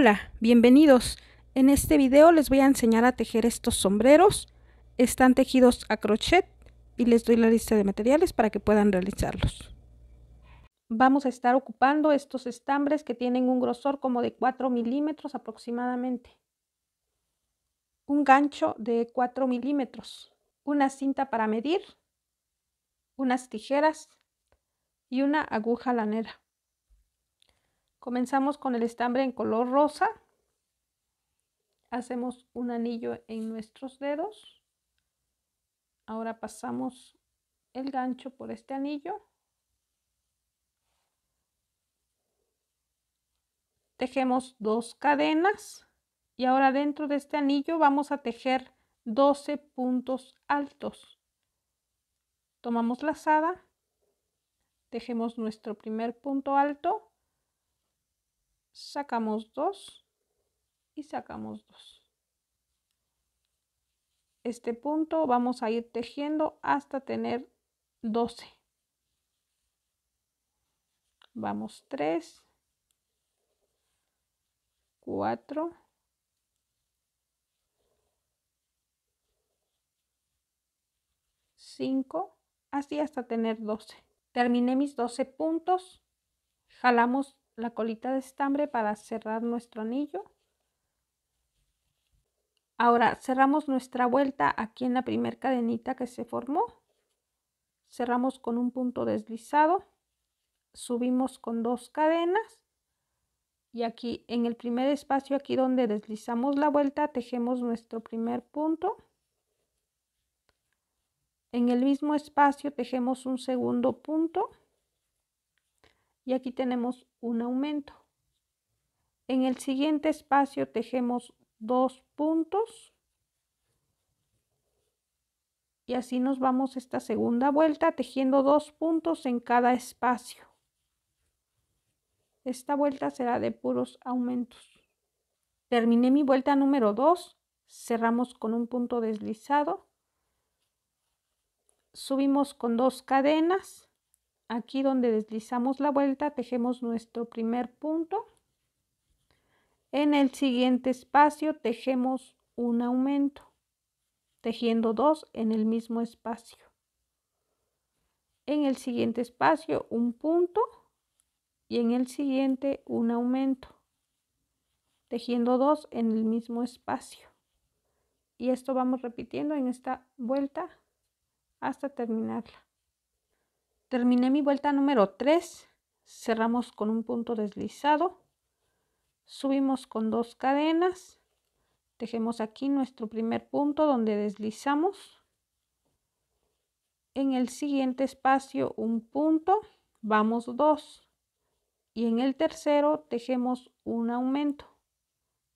Hola, bienvenidos. En este video les voy a enseñar a tejer estos sombreros. Están tejidos a crochet y les doy la lista de materiales para que puedan realizarlos. Vamos a estar ocupando estos estambres que tienen un grosor como de 4 milímetros aproximadamente. Un gancho de 4 milímetros, una cinta para medir, unas tijeras y una aguja lanera. Comenzamos con el estambre en color rosa. Hacemos un anillo en nuestros dedos. Ahora pasamos el gancho por este anillo. Tejemos dos cadenas y ahora dentro de este anillo vamos a tejer 12 puntos altos. Tomamos la lazada, tejemos nuestro primer punto alto sacamos 2 y sacamos 2. Este punto vamos a ir tejiendo hasta tener 12. Vamos 3, 4, 5, así hasta tener 12. Terminé mis 12 puntos, jalamos la colita de estambre para cerrar nuestro anillo. Ahora cerramos nuestra vuelta aquí en la primer cadenita que se formó. Cerramos con un punto deslizado. Subimos con dos cadenas. Y aquí en el primer espacio, aquí donde deslizamos la vuelta, tejemos nuestro primer punto. En el mismo espacio tejemos un segundo punto y aquí tenemos un aumento. En el siguiente espacio tejemos dos puntos y así nos vamos esta segunda vuelta tejiendo dos puntos en cada espacio. Esta vuelta será de puros aumentos. Terminé mi vuelta número 2, cerramos con un punto deslizado, subimos con dos cadenas aquí donde deslizamos la vuelta tejemos nuestro primer punto en el siguiente espacio tejemos un aumento tejiendo dos en el mismo espacio en el siguiente espacio un punto y en el siguiente un aumento tejiendo dos en el mismo espacio y esto vamos repitiendo en esta vuelta hasta terminarla Terminé mi vuelta número 3, cerramos con un punto deslizado, subimos con dos cadenas, tejemos aquí nuestro primer punto donde deslizamos, en el siguiente espacio un punto, vamos dos y en el tercero tejemos un aumento,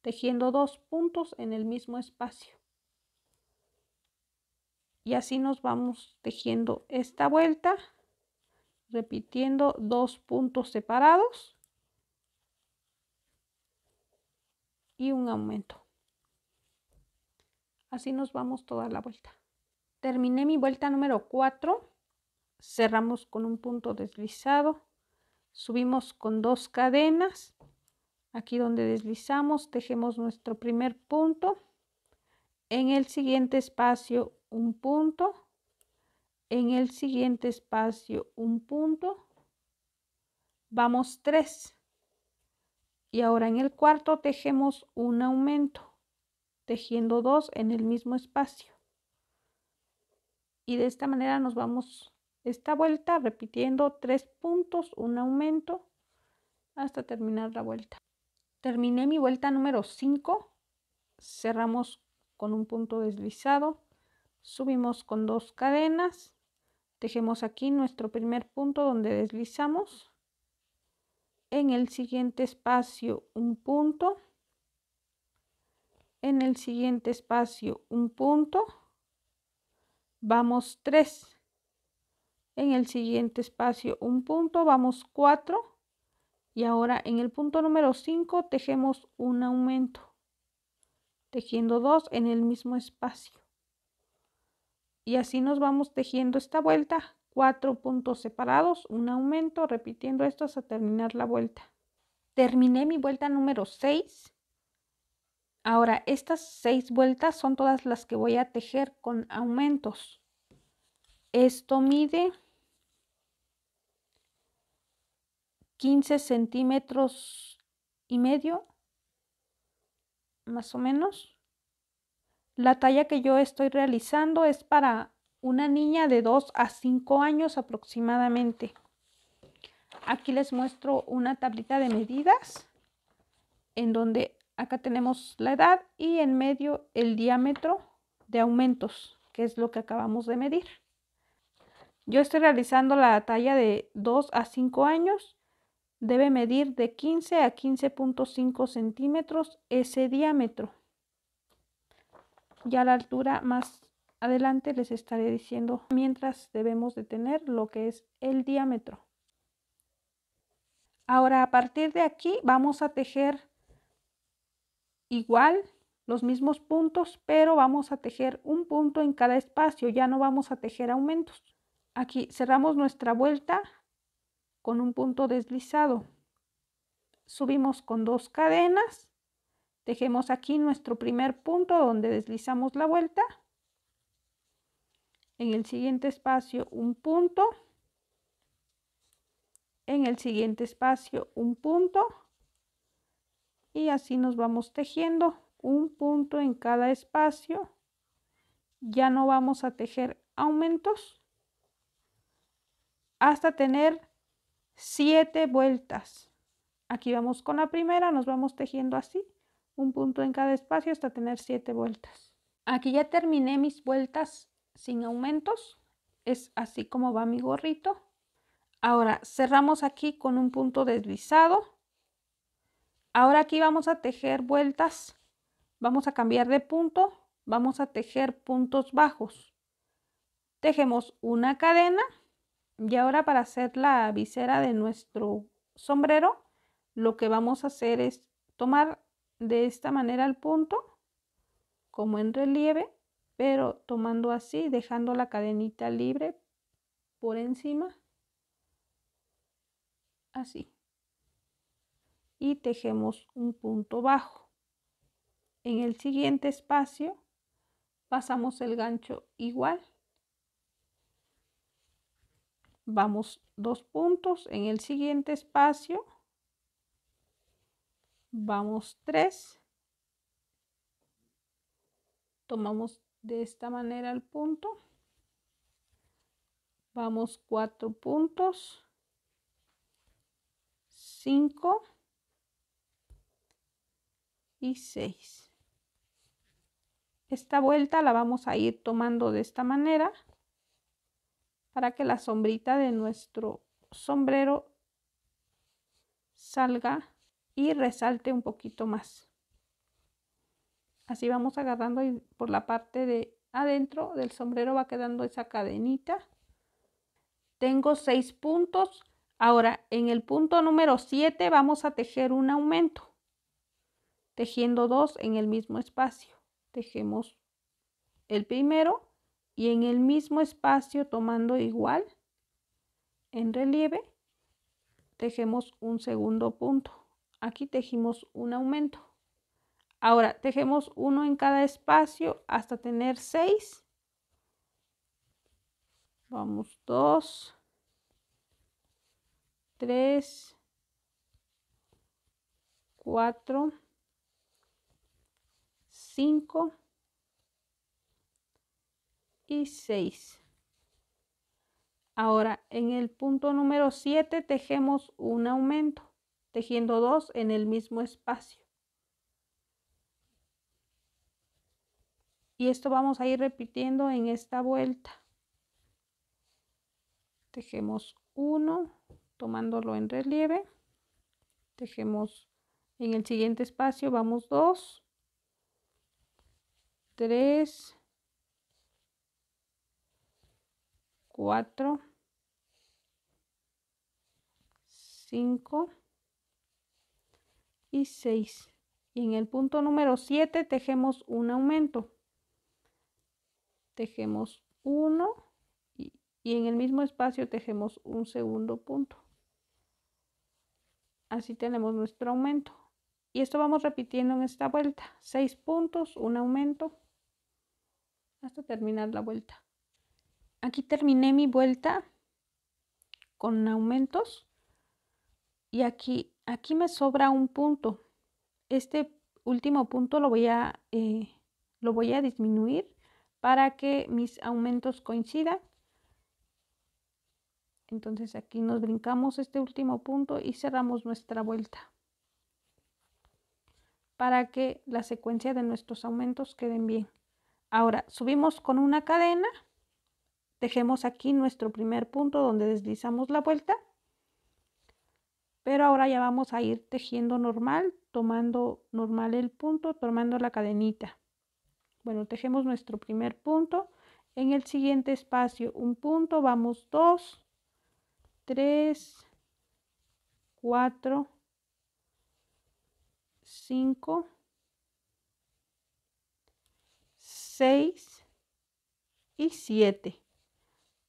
tejiendo dos puntos en el mismo espacio. Y así nos vamos tejiendo esta vuelta repitiendo dos puntos separados y un aumento. Así nos vamos toda la vuelta. Terminé mi vuelta número 4, cerramos con un punto deslizado, subimos con dos cadenas, aquí donde deslizamos tejemos nuestro primer punto, en el siguiente espacio un punto, en el siguiente espacio un punto, vamos tres Y ahora en el cuarto tejemos un aumento, tejiendo dos en el mismo espacio. Y de esta manera nos vamos esta vuelta repitiendo tres puntos, un aumento, hasta terminar la vuelta. Terminé mi vuelta número 5, cerramos con un punto deslizado, subimos con dos cadenas, Tejemos aquí nuestro primer punto donde deslizamos. En el siguiente espacio un punto. En el siguiente espacio un punto. Vamos tres, En el siguiente espacio un punto, vamos cuatro. Y ahora en el punto número 5 tejemos un aumento, tejiendo dos en el mismo espacio. Y así nos vamos tejiendo esta vuelta, cuatro puntos separados, un aumento, repitiendo esto hasta terminar la vuelta. Terminé mi vuelta número 6. Ahora, estas seis vueltas son todas las que voy a tejer con aumentos. Esto mide 15 centímetros y medio, más o menos. La talla que yo estoy realizando es para una niña de 2 a 5 años aproximadamente. Aquí les muestro una tablita de medidas en donde acá tenemos la edad y en medio el diámetro de aumentos, que es lo que acabamos de medir. Yo estoy realizando la talla de 2 a 5 años. Debe medir de 15 a 15.5 centímetros ese diámetro ya la altura más adelante les estaré diciendo mientras debemos de tener lo que es el diámetro. Ahora a partir de aquí vamos a tejer igual los mismos puntos, pero vamos a tejer un punto en cada espacio, ya no vamos a tejer aumentos. Aquí cerramos nuestra vuelta con un punto deslizado. Subimos con dos cadenas Tejemos aquí nuestro primer punto donde deslizamos la vuelta. En el siguiente espacio un punto. En el siguiente espacio un punto. Y así nos vamos tejiendo un punto en cada espacio. Ya no vamos a tejer aumentos hasta tener siete vueltas. Aquí vamos con la primera, nos vamos tejiendo así un punto en cada espacio hasta tener 7 vueltas. Aquí ya terminé mis vueltas sin aumentos. Es así como va mi gorrito. Ahora cerramos aquí con un punto deslizado. Ahora aquí vamos a tejer vueltas. Vamos a cambiar de punto. Vamos a tejer puntos bajos. Tejemos una cadena. Y ahora para hacer la visera de nuestro sombrero, lo que vamos a hacer es tomar de esta manera al punto, como en relieve, pero tomando así, dejando la cadenita libre por encima, así. Y tejemos un punto bajo. En el siguiente espacio pasamos el gancho igual. Vamos dos puntos en el siguiente espacio vamos 3 tomamos de esta manera el punto vamos 4 puntos 5 y 6 esta vuelta la vamos a ir tomando de esta manera para que la sombrita de nuestro sombrero salga y resalte un poquito más. Así vamos agarrando y por la parte de adentro del sombrero va quedando esa cadenita. Tengo seis puntos. Ahora, en el punto número 7 vamos a tejer un aumento. Tejiendo dos en el mismo espacio. Tejemos el primero y en el mismo espacio tomando igual en relieve tejemos un segundo punto. Aquí tejimos un aumento. Ahora tejemos uno en cada espacio hasta tener 6. Vamos 2, 3, 4, 5 y 6. Ahora en el punto número 7 tejemos un aumento tejiendo dos en el mismo espacio. Y esto vamos a ir repitiendo en esta vuelta. Tejemos uno, tomándolo en relieve. Tejemos en el siguiente espacio, vamos dos, tres, cuatro, cinco y 6. Y en el punto número 7 tejemos un aumento. Tejemos uno y, en el mismo espacio tejemos un segundo punto. Así tenemos nuestro aumento. Y esto vamos repitiendo en esta vuelta. 6 puntos, un aumento, hasta terminar la vuelta. Aquí terminé mi vuelta con aumentos y aquí aquí me sobra un punto. Este último punto lo voy a, eh, lo voy a disminuir para que mis aumentos coincidan. Entonces aquí nos brincamos este último punto y cerramos nuestra vuelta para que la secuencia de nuestros aumentos queden bien. Ahora subimos con una cadena, dejemos aquí nuestro primer punto donde deslizamos la vuelta pero ahora ya vamos a ir tejiendo normal, tomando normal el punto, tomando la cadenita. Bueno, tejemos nuestro primer punto. En el siguiente espacio, un punto, vamos 2, 3, 4, 5, 6 y 7.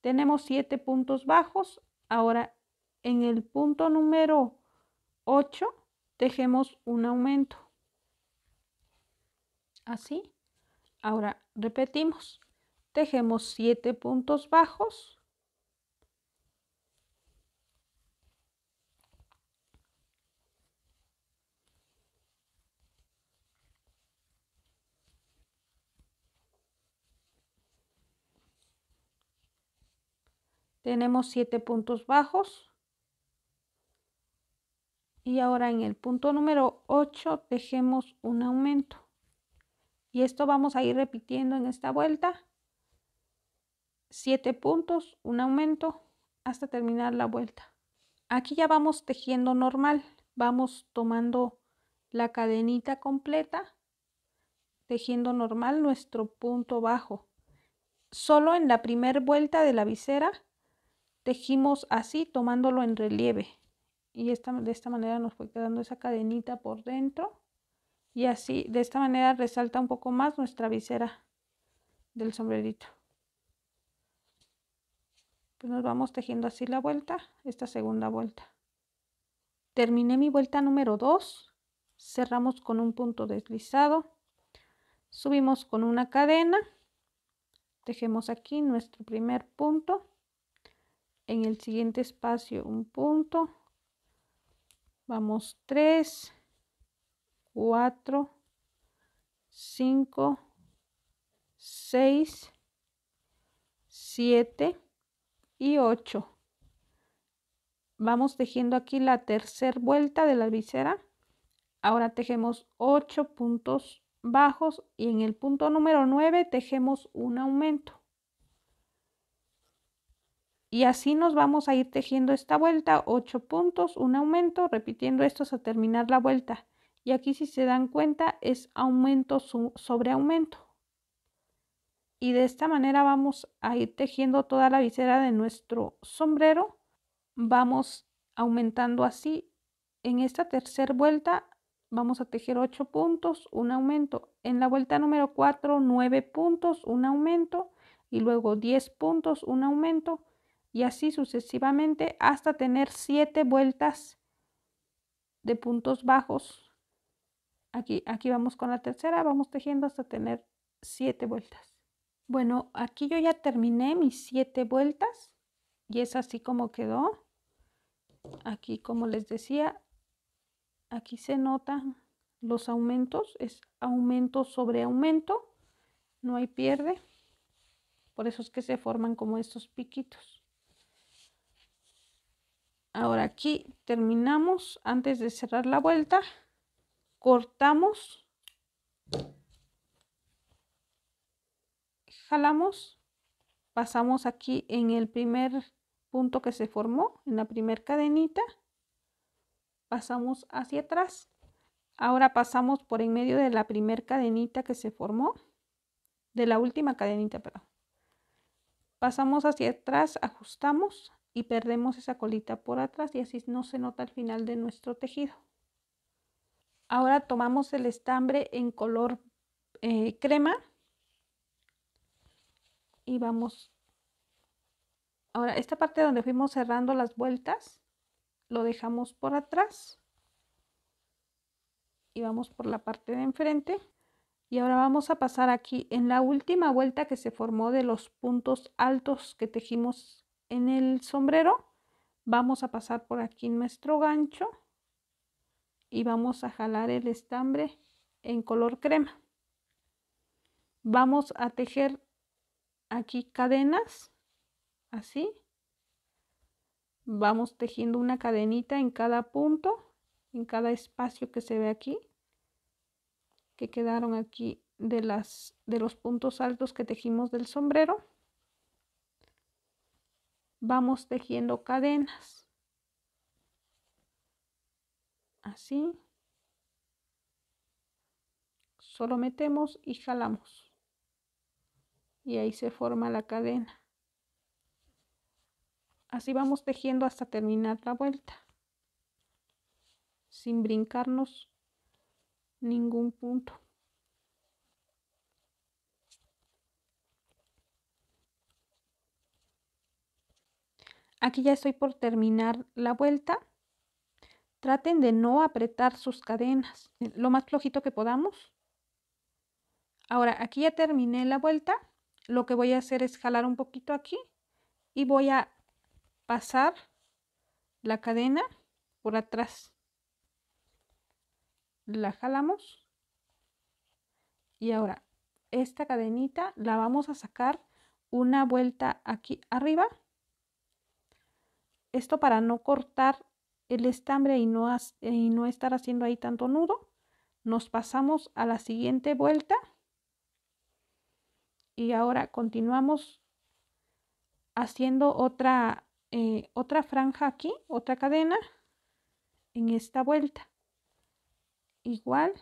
Tenemos 7 puntos bajos. Ahora en el punto número 8 tejemos un aumento. Así. Ahora repetimos. Tejemos siete puntos bajos. Tenemos siete puntos bajos y ahora en el punto número 8 tejemos un aumento y esto vamos a ir repitiendo en esta vuelta 7 puntos un aumento hasta terminar la vuelta aquí ya vamos tejiendo normal vamos tomando la cadenita completa tejiendo normal nuestro punto bajo solo en la primera vuelta de la visera tejimos así tomándolo en relieve y de esta manera nos fue quedando esa cadenita por dentro y así de esta manera resalta un poco más nuestra visera del sombrerito pues nos vamos tejiendo así la vuelta esta segunda vuelta terminé mi vuelta número 2 cerramos con un punto deslizado subimos con una cadena tejemos aquí nuestro primer punto en el siguiente espacio un punto Vamos 3, 4, 5, 6, 7 y 8. Vamos tejiendo aquí la tercera vuelta de la visera. Ahora tejemos 8 puntos bajos y en el punto número 9 tejemos un aumento. Y así nos vamos a ir tejiendo esta vuelta, 8 puntos, un aumento, repitiendo estos a terminar la vuelta. Y aquí si se dan cuenta es aumento sobre aumento. Y de esta manera vamos a ir tejiendo toda la visera de nuestro sombrero. Vamos aumentando así. En esta tercera vuelta vamos a tejer 8 puntos, un aumento. En la vuelta número 4, 9 puntos, un aumento. Y luego 10 puntos, un aumento y así sucesivamente hasta tener siete vueltas de puntos bajos. Aquí, aquí vamos con la tercera, vamos tejiendo hasta tener siete vueltas. Bueno, aquí yo ya terminé mis siete vueltas y es así como quedó. Aquí, como les decía, aquí se notan los aumentos, es aumento sobre aumento, no hay pierde. Por eso es que se forman como estos piquitos ahora aquí terminamos antes de cerrar la vuelta cortamos jalamos pasamos aquí en el primer punto que se formó en la primer cadenita pasamos hacia atrás ahora pasamos por en medio de la primer cadenita que se formó de la última cadenita perdón pasamos hacia atrás ajustamos y perdemos esa colita por atrás y así no se nota el final de nuestro tejido. Ahora tomamos el estambre en color eh, crema y vamos. Ahora, esta parte donde fuimos cerrando las vueltas, lo dejamos por atrás y vamos por la parte de enfrente. Y ahora vamos a pasar aquí en la última vuelta que se formó de los puntos altos que tejimos en el sombrero, vamos a pasar por aquí nuestro gancho y vamos a jalar el estambre en color crema. Vamos a tejer aquí cadenas, así. Vamos tejiendo una cadenita en cada punto, en cada espacio que se ve aquí, que quedaron aquí de, las, de los puntos altos que tejimos del sombrero vamos tejiendo cadenas. Así. Solo metemos y jalamos. Y ahí se forma la cadena. Así vamos tejiendo hasta terminar la vuelta. Sin brincarnos ningún punto. Aquí ya estoy por terminar la vuelta. Traten de no apretar sus cadenas, eh, lo más flojito que podamos. Ahora, aquí ya terminé la vuelta. Lo que voy a hacer es jalar un poquito aquí y voy a pasar la cadena por atrás. La jalamos. Y ahora, esta cadenita la vamos a sacar una vuelta aquí arriba esto para no cortar el estambre y no, y no estar haciendo ahí tanto nudo. Nos pasamos a la siguiente vuelta. Y ahora continuamos haciendo otra, eh, otra franja aquí, otra cadena en esta vuelta. Igual,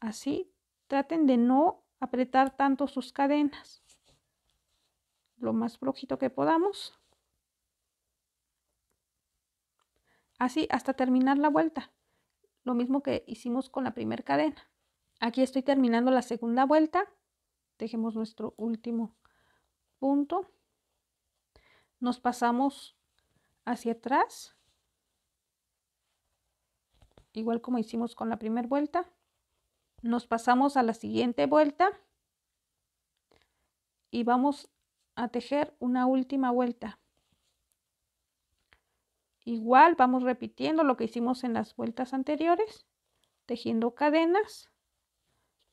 así, traten de no apretar tanto sus cadenas lo más flojito que podamos. Así hasta terminar la vuelta. Lo mismo que hicimos con la primera cadena. Aquí estoy terminando la segunda vuelta. Dejemos nuestro último punto. Nos pasamos hacia atrás. Igual como hicimos con la primera vuelta. Nos pasamos a la siguiente vuelta. Y vamos a tejer una última vuelta. Igual vamos repitiendo lo que hicimos en las vueltas anteriores, tejiendo cadenas,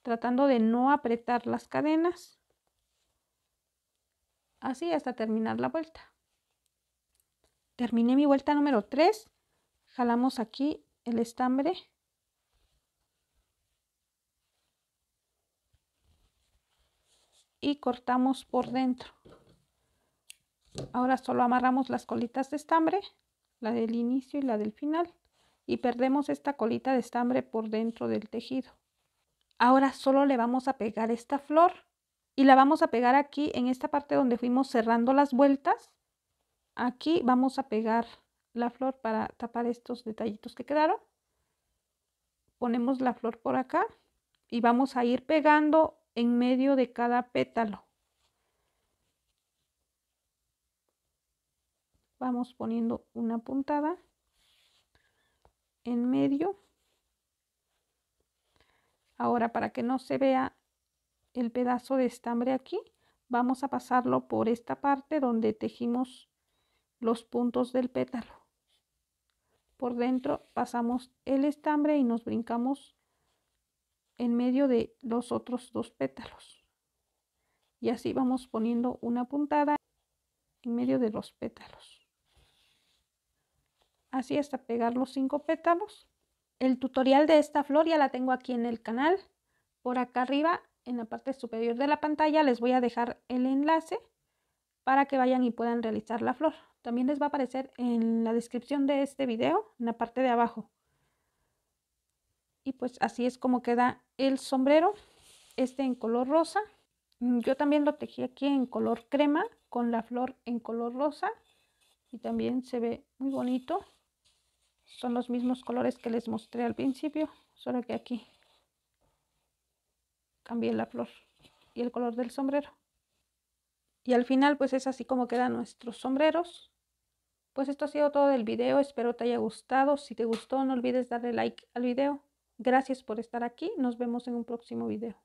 tratando de no apretar las cadenas, así hasta terminar la vuelta. Terminé mi vuelta número 3, jalamos aquí el estambre y cortamos por dentro. Ahora solo amarramos las colitas de estambre, la del inicio y la del final, y perdemos esta colita de estambre por dentro del tejido. Ahora solo le vamos a pegar esta flor y la vamos a pegar aquí en esta parte donde fuimos cerrando las vueltas. Aquí vamos a pegar la flor para tapar estos detallitos que quedaron. Ponemos la flor por acá y vamos a ir pegando en medio de cada pétalo. Vamos poniendo una puntada en medio. Ahora para que no se vea el pedazo de estambre aquí, vamos a pasarlo por esta parte donde tejimos los puntos del pétalo. Por dentro pasamos el estambre y nos brincamos en medio de los otros dos pétalos. Y así vamos poniendo una puntada en medio de los pétalos. Así hasta pegar los cinco pétalos. El tutorial de esta flor ya la tengo aquí en el canal. Por acá arriba, en la parte superior de la pantalla, les voy a dejar el enlace para que vayan y puedan realizar la flor. También les va a aparecer en la descripción de este video, en la parte de abajo. Y pues así es como queda el sombrero, este en color rosa. Mm, yo también lo tejí aquí en color crema con la flor en color rosa y también se ve muy bonito. Son los mismos colores que les mostré al principio, solo que aquí cambié la flor y el color del sombrero. Y al final pues es así como quedan nuestros sombreros. Pues esto ha sido todo del video, espero te haya gustado. Si te gustó no olvides darle like al video. Gracias por estar aquí. Nos vemos en un próximo video.